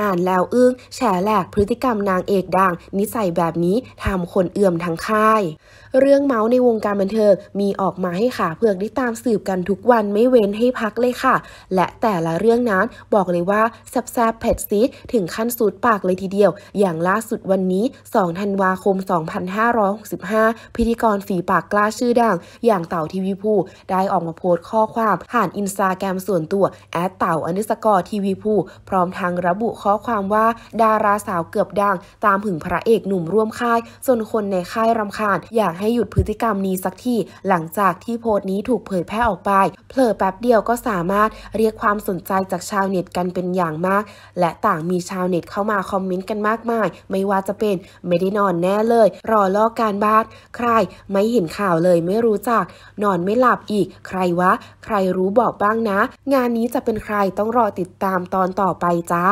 อ่านแล้วอึ้งแฉแหลกพฤติกรรมนางเอกดัง นิสัยแบบนี้ทำคนเอื่อมทั้งค่าย เรื่องเมาส์ในวงการบันเทิงมีออกมาให้ขาเพือกได้ตามสืบกันทุกวันไม่เว้นให้พักเลยค่ะ และแต่ละเรื่องนั้นบอกเลยว่า แซบแบเผ็ดซีดถึงขั้นสูดปากเลยทีเดียว อย่างล่าสุดวันนี้ 2 ธันวาคม 2565พิธีกรฝีปากกล้าชื่อดัง อย่างเต่าทีวีภูได้ออกมาโพสต์ข้อความผ่านอินสตาแกรมส่วนตัวแอดเต่าอนุสกอร์ทีวีภูพร้อมทางระบุข้อข้อความว่าดาราสาวเกือบดัง ตามหึงพระเอกหนุ่มร่วมค่าย ส่วนคนในค่ายรำคาญ อยากให้หยุดพฤติกรรมนี้สักทีหลังจากที่โพสต์นี้ถูกเผยแพร่ออกไปเผลอแป๊บเดียวก็สามารถเรียกความสนใจจากชาวเน็ตกันเป็นอย่างมาก และต่างมีชาวเน็ตเข้ามาคอมเมนต์กันมากมาย ไม่ว่าจะเป็น ไม่ได้นอนแน่เลย รอลอกการบ้านใครไม่เห็นข่าวเลยไม่รู้จัก นอนไม่หลับอีก ใครวะ ใครรู้บอกบ้างนะ งานนี้จะเป็นใครต้องรอติดตามตอนต่อไปจ้า